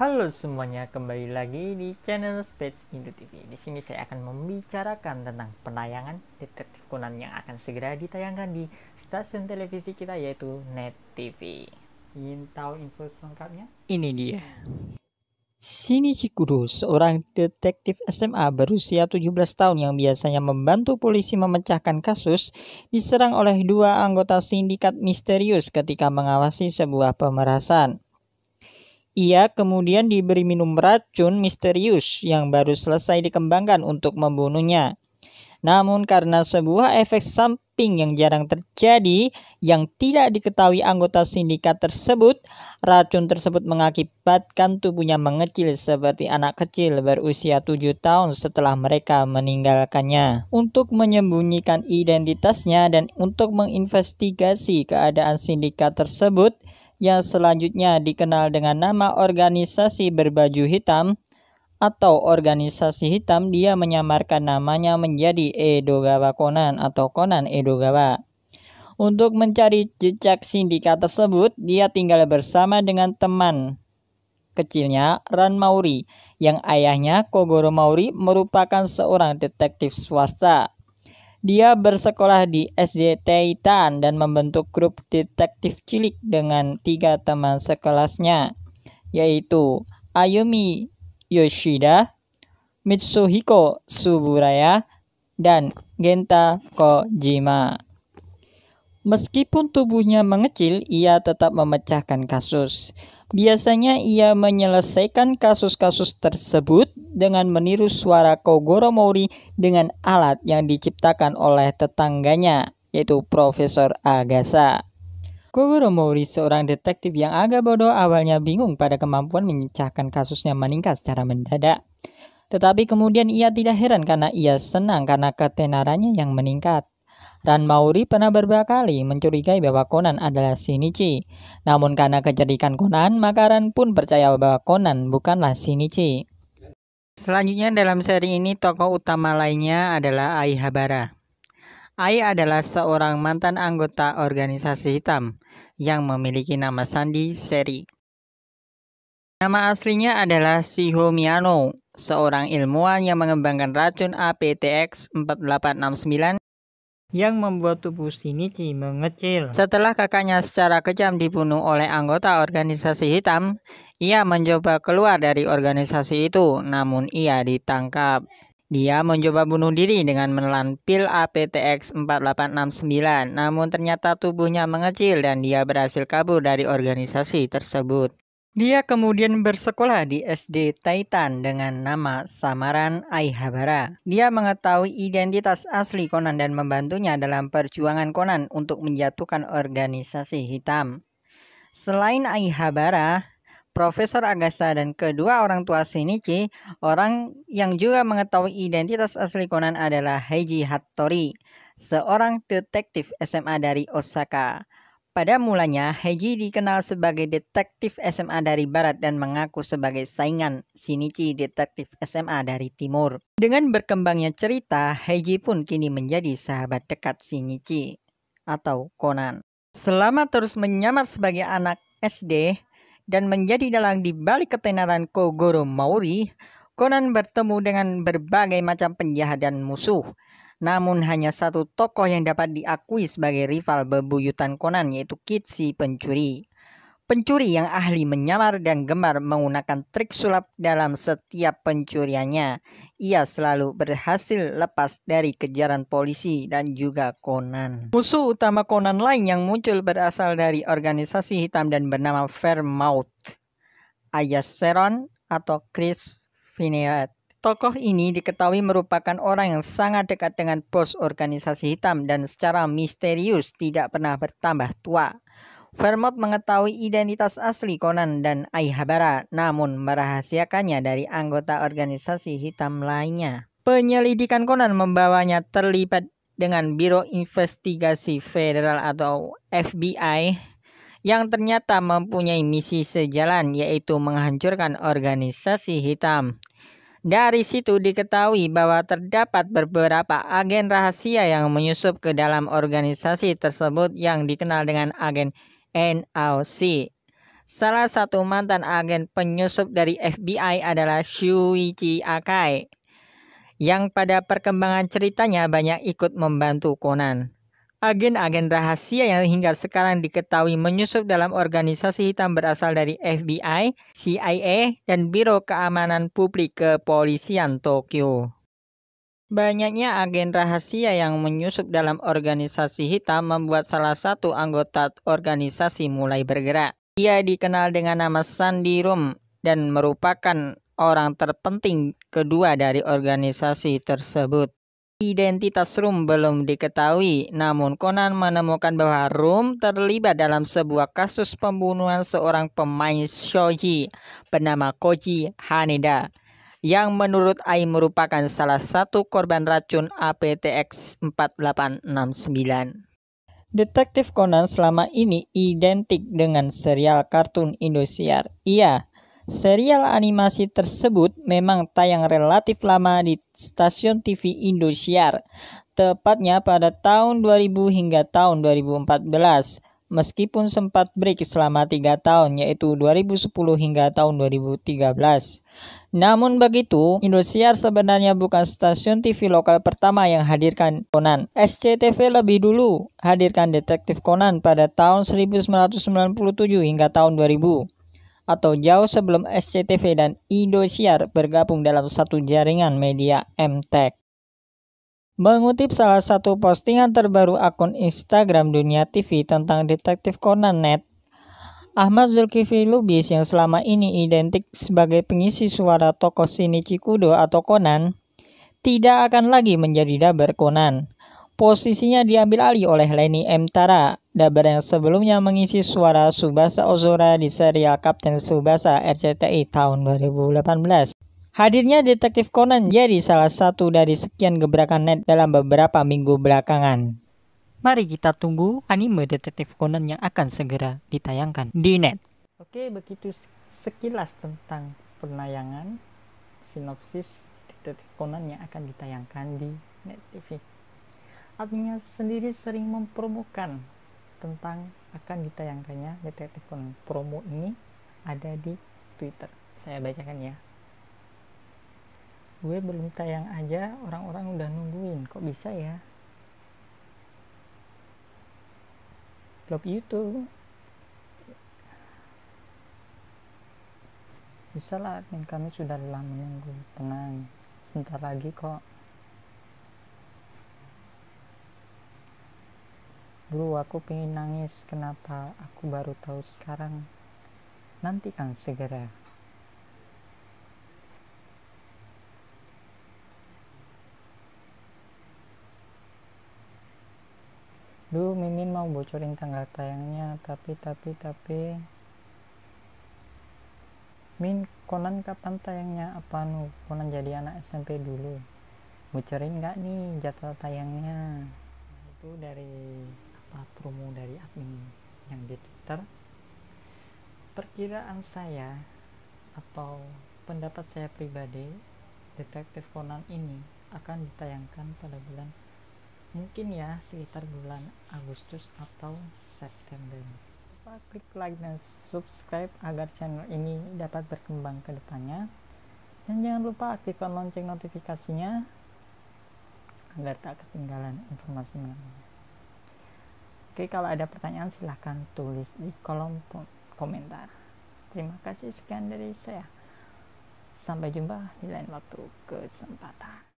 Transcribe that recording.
Halo semuanya, kembali lagi di channel Space Indo TV. Di sini saya akan membicarakan tentang penayangan detektif Conan yang akan segera ditayangkan di stasiun televisi kita yaitu Net TV. Ingin tahu info selengkapnya? Ini dia. Shinichi Kudo, seorang detektif SMA berusia 17 tahun yang biasanya membantu polisi memecahkan kasus, diserang oleh dua anggota sindikat misterius ketika mengawasi sebuah pemerasan. Ia kemudian diberi minum racun misterius yang baru selesai dikembangkan untuk membunuhnya. Namun karena sebuah efek samping yang jarang terjadi yang tidak diketahui anggota sindikat tersebut, racun tersebut mengakibatkan tubuhnya mengecil seperti anak kecil berusia 7 tahun setelah mereka meninggalkannya. Untuk menyembunyikan identitasnya dan untuk menginvestigasi keadaan sindikat tersebut, yang selanjutnya dikenal dengan nama organisasi berbaju hitam atau organisasi hitam dia menyamarkan namanya menjadi Edogawa Konan atau Konan Edogawa. Untuk mencari jejak sindikat tersebut, dia tinggal bersama dengan teman kecilnya Ran Mauri yang ayahnya Kogoro Mauri merupakan seorang detektif swasta. Dia bersekolah di SD Taitan dan membentuk grup detektif cilik dengan tiga teman sekelasnya, yaitu Ayumi Yoshida, Mitsuhiko Suburaya, dan Genta Kojima. Meskipun tubuhnya mengecil, ia tetap memecahkan kasus. Biasanya ia menyelesaikan kasus-kasus tersebut dengan meniru suara Kogoro Mori dengan alat yang diciptakan oleh tetangganya, yaitu Profesor Agasa. Kogoro Mori, seorang detektif yang agak bodoh, awalnya bingung pada kemampuan menyecahkan kasusnya meningkat secara mendadak. Tetapi kemudian ia tidak heran karena ia senang karena ketenarannya yang meningkat dan Mauri pernah kali mencurigai bahwa Conan adalah Shinichi. Namun karena kecerdikan Conan, maka Ran pun percaya bahwa Conan bukanlah Shinichi. Selanjutnya dalam seri ini tokoh utama lainnya adalah Ai Habara. Ai adalah seorang mantan anggota organisasi hitam yang memiliki nama sandi Seri. Nama aslinya adalah Shiho Miyano, seorang ilmuwan yang mengembangkan racun APTX 4869 yang membuat tubuh Shinichi mengecil. Setelah kakaknya secara kejam dibunuh oleh anggota organisasi hitam, ia mencoba keluar dari organisasi itu, namun ia ditangkap. Dia mencoba bunuh diri dengan menelan pil APTX 4869, namun ternyata tubuhnya mengecil dan dia berhasil kabur dari organisasi tersebut. Dia kemudian bersekolah di SD Titan dengan nama samaran Aihabara. Dia mengetahui identitas asli Conan dan membantunya dalam perjuangan Conan untuk menjatuhkan organisasi hitam. Selain Aihabara, Profesor Agasa dan kedua orang tua Shinichi, orang yang juga mengetahui identitas asli Conan adalah Heiji Hattori, seorang detektif SMA dari Osaka. Pada mulanya, Heiji dikenal sebagai detektif SMA dari barat dan mengaku sebagai saingan Shinichi detektif SMA dari timur. Dengan berkembangnya cerita, Heiji pun kini menjadi sahabat dekat Shinichi atau Conan. Selama terus menyamar sebagai anak SD dan menjadi dalang di balik ketenaran Kogoro Mauri, Conan bertemu dengan berbagai macam penjahat dan musuh namun hanya satu tokoh yang dapat diakui sebagai rival bebuyutan Conan yaitu Kitsi pencuri. Pencuri yang ahli menyamar dan gemar menggunakan trik sulap dalam setiap pencuriannya. Ia selalu berhasil lepas dari kejaran polisi dan juga Conan. Musuh utama Conan lain yang muncul berasal dari organisasi hitam dan bernama Fairmouth. Ayah Seron atau Chris Vinet. Tokoh ini diketahui merupakan orang yang sangat dekat dengan bos organisasi hitam dan secara misterius tidak pernah bertambah tua. Vermont mengetahui identitas asli Conan dan Aihabara, namun merahasiakannya dari anggota organisasi hitam lainnya. Penyelidikan Conan membawanya terlibat dengan Biro Investigasi Federal atau FBI yang ternyata mempunyai misi sejalan yaitu menghancurkan organisasi hitam. Dari situ diketahui bahwa terdapat beberapa agen rahasia yang menyusup ke dalam organisasi tersebut yang dikenal dengan agen NOC. Salah satu mantan agen penyusup dari FBI adalah Shuichi Akai yang pada perkembangan ceritanya banyak ikut membantu Conan. Agen-agen rahasia yang hingga sekarang diketahui menyusup dalam organisasi hitam berasal dari FBI, CIA, dan Biro Keamanan Publik Kepolisian Tokyo. Banyaknya agen rahasia yang menyusup dalam organisasi hitam membuat salah satu anggota organisasi mulai bergerak. Ia dikenal dengan nama Sandy Rum dan merupakan orang terpenting kedua dari organisasi tersebut. Identitas Rum belum diketahui, namun Conan menemukan bahwa Rum terlibat dalam sebuah kasus pembunuhan seorang pemain shoji bernama Koji Haneda yang menurut AI merupakan salah satu korban racun APTX 4869. Detektif Conan selama ini identik dengan serial kartun Indosiar. Ia Serial animasi tersebut memang tayang relatif lama di stasiun TV Indosiar, tepatnya pada tahun 2000 hingga tahun 2014, meskipun sempat break selama 3 tahun yaitu 2010 hingga tahun 2013. Namun begitu, Indosiar sebenarnya bukan stasiun TV lokal pertama yang hadirkan Conan. SCTV lebih dulu hadirkan Detektif Conan pada tahun 1997 hingga tahun 2000 atau jauh sebelum SCTV dan Indosiar bergabung dalam satu jaringan media MTech. Mengutip salah satu postingan terbaru akun Instagram Dunia TV tentang detektif Conan Net, Ahmad Zulkifli Lubis yang selama ini identik sebagai pengisi suara tokoh Shinichi Kudo atau Conan, tidak akan lagi menjadi daber Conan. Posisinya diambil alih oleh Lenny M. Tara, dabar yang sebelumnya mengisi suara Subasa Ozora di serial Kapten Subasa RCTI tahun 2018. Hadirnya detektif Conan jadi salah satu dari sekian gebrakan net dalam beberapa minggu belakangan. Mari kita tunggu anime detektif Conan yang akan segera ditayangkan di net. Oke, begitu sekilas tentang penayangan sinopsis detektif Conan yang akan ditayangkan di net TV artinya sendiri sering mempromokan tentang akan ditayangkannya Detektif Conan. Promo ini ada di Twitter. Saya bacakan ya. Gue belum tayang aja, orang-orang udah nungguin. Kok bisa ya? Blog YouTube. Bisa lah, admin kami sudah lama menunggu. Tenang, sebentar lagi kok. Bro, aku pengen nangis. Kenapa? Aku baru tahu sekarang. nanti Nantikan segera. Duh, Mimin mau bocorin tanggal tayangnya, tapi, tapi, tapi... Min, Konan kapan tayangnya? Apa nu? Konan jadi anak SMP dulu. Bocorin nggak nih jadwal tayangnya? Itu dari uh, promo dari admin yang di Twitter perkiraan saya atau pendapat saya pribadi detektif Conan ini akan ditayangkan pada bulan mungkin ya sekitar bulan Agustus atau September lupa klik like dan subscribe agar channel ini dapat berkembang ke depannya dan jangan lupa aktifkan lonceng notifikasinya agar tak ketinggalan informasi Oke, kalau ada pertanyaan silahkan tulis di kolom komentar. Terima kasih sekian dari saya. Sampai jumpa di lain waktu kesempatan.